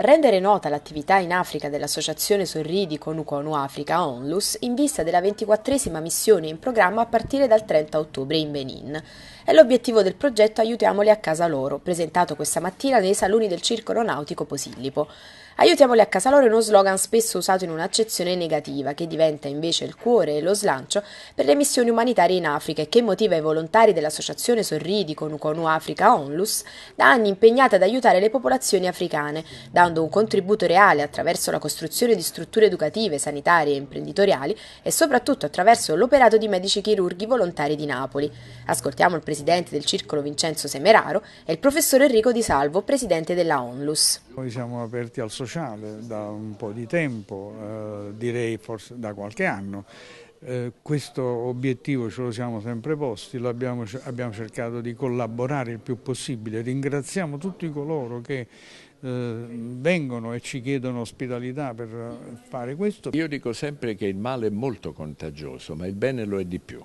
rendere nota l'attività in Africa dell'associazione Sorridi con Uconu Africa ONLUS in vista della ventiquattresima missione in programma a partire dal 30 ottobre in Benin. È l'obiettivo del progetto Aiutiamoli a casa loro, presentato questa mattina nei saloni del Circolo Nautico Posillipo. Aiutiamoli a casa loro è uno slogan spesso usato in un'accezione negativa, che diventa invece il cuore e lo slancio per le missioni umanitarie in Africa e che motiva i volontari dell'associazione Sorridi con Uconu Africa ONLUS da anni impegnati ad aiutare le popolazioni africane, da dando un contributo reale attraverso la costruzione di strutture educative, sanitarie e imprenditoriali e soprattutto attraverso l'operato di medici chirurghi volontari di Napoli. Ascoltiamo il presidente del circolo Vincenzo Semeraro e il professor Enrico Di Salvo, presidente della ONLUS. Noi siamo aperti al sociale da un po' di tempo, eh, direi forse da qualche anno eh, questo obiettivo ce lo siamo sempre posti, abbiamo, abbiamo, cercato di collaborare il più possibile. Ringraziamo tutti coloro che eh, vengono e ci chiedono ospitalità per fare questo. Io dico sempre che il male è molto contagioso, ma il bene lo è di più.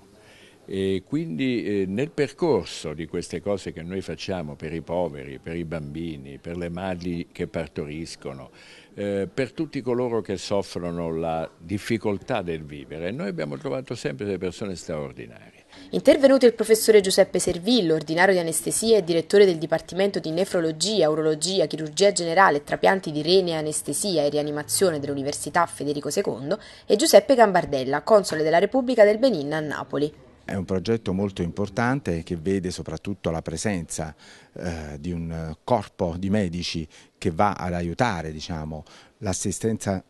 E quindi eh, nel percorso di queste cose che noi facciamo per i poveri, per i bambini, per le madri che partoriscono, eh, per tutti coloro che soffrono la difficoltà del vivere, noi abbiamo trovato sempre delle persone straordinarie. Intervenuto il professore Giuseppe Servillo, ordinario di anestesia e direttore del Dipartimento di Nefrologia, Urologia, Chirurgia Generale e Trapianti di Rene Anestesia e Rianimazione dell'Università Federico II, e Giuseppe Gambardella, console della Repubblica del Benin a Napoli. È un progetto molto importante che vede soprattutto la presenza eh, di un eh, corpo di medici che va ad aiutare diciamo, l'assistenza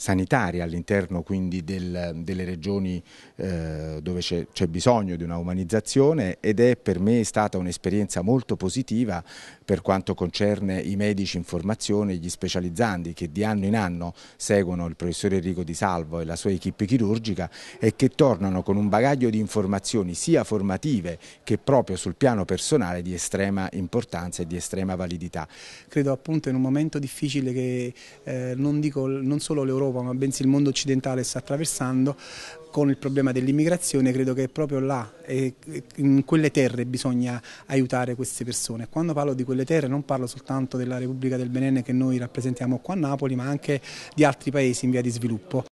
sanitaria all'interno quindi del, delle regioni eh, dove c'è bisogno di una umanizzazione ed è per me stata un'esperienza molto positiva per quanto concerne i medici in formazione e gli specializzanti che di anno in anno seguono il professor Enrico Di Salvo e la sua equip chirurgica e che tornano con un bagaglio di informazioni sia formative che proprio sul piano personale di estrema importanza e di estrema validità. Credo appunto in un momento difficile che eh, non, dico, non solo l'Europa l'Europa ma bensì il mondo occidentale sta attraversando con il problema dell'immigrazione credo che proprio là, in quelle terre bisogna aiutare queste persone. Quando parlo di quelle terre non parlo soltanto della Repubblica del Benin che noi rappresentiamo qua a Napoli ma anche di altri paesi in via di sviluppo